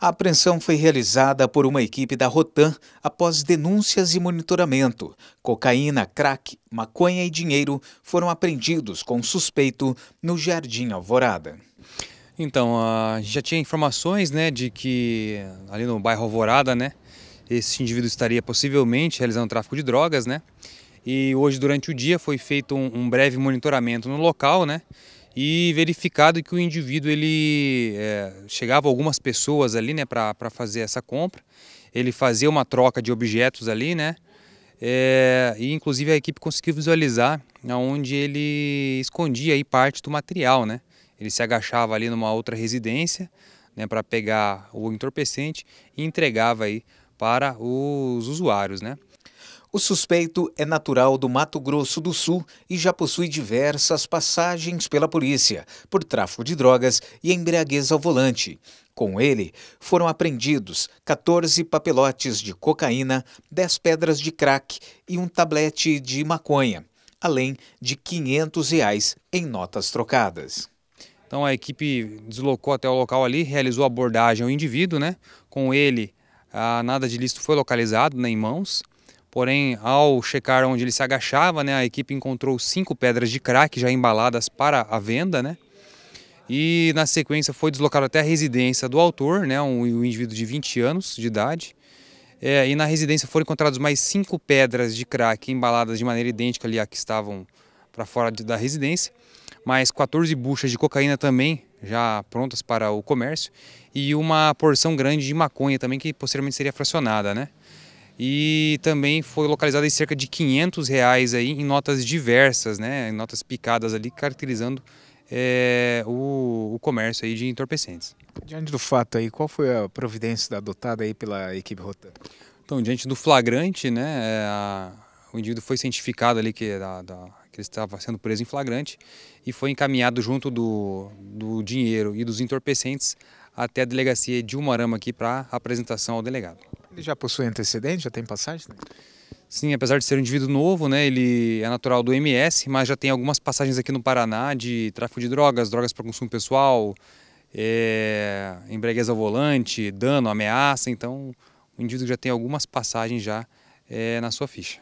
A apreensão foi realizada por uma equipe da Rotan após denúncias e monitoramento. Cocaína, crack, maconha e dinheiro foram apreendidos com suspeito no Jardim Alvorada. Então, a gente já tinha informações né, de que ali no bairro Alvorada, né, esse indivíduo estaria possivelmente realizando tráfico de drogas, né? E hoje, durante o dia, foi feito um, um breve monitoramento no local, né? e verificado que o indivíduo ele é, chegava algumas pessoas ali, né, para fazer essa compra. Ele fazia uma troca de objetos ali, né? É, e inclusive a equipe conseguiu visualizar onde ele escondia aí parte do material, né? Ele se agachava ali numa outra residência, né, para pegar o entorpecente e entregava aí para os usuários, né? O suspeito é natural do Mato Grosso do Sul e já possui diversas passagens pela polícia por tráfico de drogas e embriaguez ao volante. Com ele, foram apreendidos 14 papelotes de cocaína, 10 pedras de crack e um tablete de maconha, além de R$ 500 reais em notas trocadas. Então a equipe deslocou até o local ali, realizou a abordagem ao indivíduo, né? Com ele, ah, nada de lícito foi localizado, nem mãos. Porém, ao checar onde ele se agachava, né, a equipe encontrou cinco pedras de crack já embaladas para a venda, né? E na sequência foi deslocado até a residência do autor, né, um, um indivíduo de 20 anos de idade. É, e na residência foram encontrados mais cinco pedras de crack embaladas de maneira idêntica ali a que estavam para fora de, da residência, mais 14 buchas de cocaína também já prontas para o comércio e uma porção grande de maconha também que posteriormente seria fracionada, né? e também foi localizado em cerca de 500 reais aí em notas diversas, né, em notas picadas ali, caracterizando é, o, o, comércio aí de entorpecentes. Diante do fato aí, qual foi a providência adotada aí pela equipe Rotan? Então, diante do flagrante, né, a, o indivíduo foi cientificado ali que, da, da, que ele estava sendo preso em flagrante e foi encaminhado junto do, do dinheiro e dos entorpecentes até a delegacia de Umarama aqui para apresentação ao delegado. Ele já possui antecedente, já tem passagem? Sim, apesar de ser um indivíduo novo, né, ele é natural do MS, mas já tem algumas passagens aqui no Paraná de tráfico de drogas, drogas para consumo pessoal, é, embriaguez ao volante, dano, ameaça. Então, um indivíduo que já tem algumas passagens já é, na sua ficha.